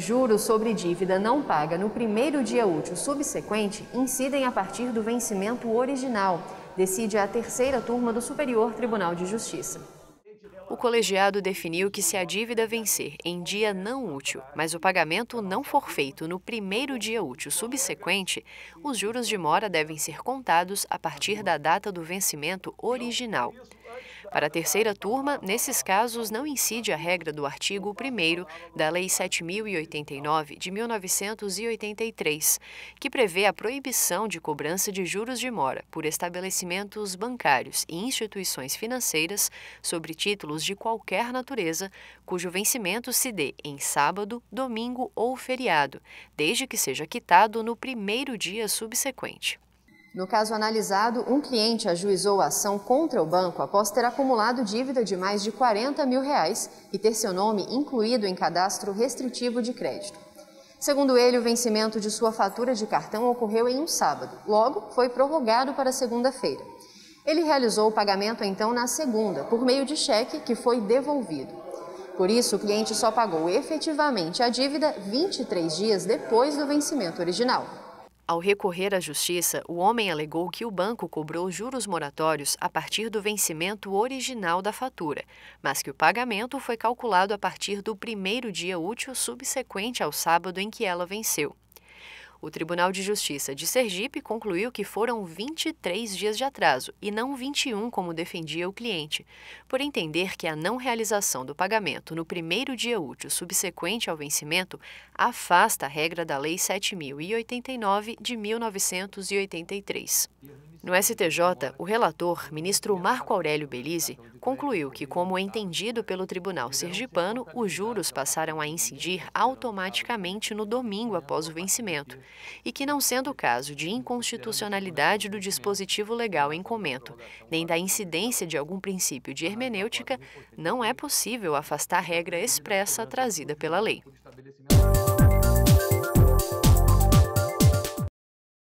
juros sobre dívida não paga no primeiro dia útil subsequente incidem a partir do vencimento original, decide a terceira turma do Superior Tribunal de Justiça. O colegiado definiu que se a dívida vencer em dia não útil, mas o pagamento não for feito no primeiro dia útil subsequente, os juros de mora devem ser contados a partir da data do vencimento original. Para a terceira turma, nesses casos não incide a regra do artigo 1 da Lei 7089 de 1983, que prevê a proibição de cobrança de juros de mora por estabelecimentos bancários e instituições financeiras sobre títulos de qualquer natureza cujo vencimento se dê em sábado, domingo ou feriado, desde que seja quitado no primeiro dia subsequente. No caso analisado, um cliente ajuizou a ação contra o banco após ter acumulado dívida de mais de 40 mil reais e ter seu nome incluído em cadastro restritivo de crédito. Segundo ele, o vencimento de sua fatura de cartão ocorreu em um sábado, logo foi prorrogado para segunda-feira. Ele realizou o pagamento então na segunda, por meio de cheque que foi devolvido. Por isso, o cliente só pagou efetivamente a dívida 23 dias depois do vencimento original. Ao recorrer à justiça, o homem alegou que o banco cobrou juros moratórios a partir do vencimento original da fatura, mas que o pagamento foi calculado a partir do primeiro dia útil subsequente ao sábado em que ela venceu. O Tribunal de Justiça de Sergipe concluiu que foram 23 dias de atraso e não 21 como defendia o cliente, por entender que a não realização do pagamento no primeiro dia útil subsequente ao vencimento afasta a regra da Lei 7089 de 1983. No STJ, o relator, ministro Marco Aurélio Belize, concluiu que, como entendido pelo Tribunal Sergipano, os juros passaram a incidir automaticamente no domingo após o vencimento, e que, não sendo caso de inconstitucionalidade do dispositivo legal em comento, nem da incidência de algum princípio de hermenêutica, não é possível afastar a regra expressa trazida pela lei.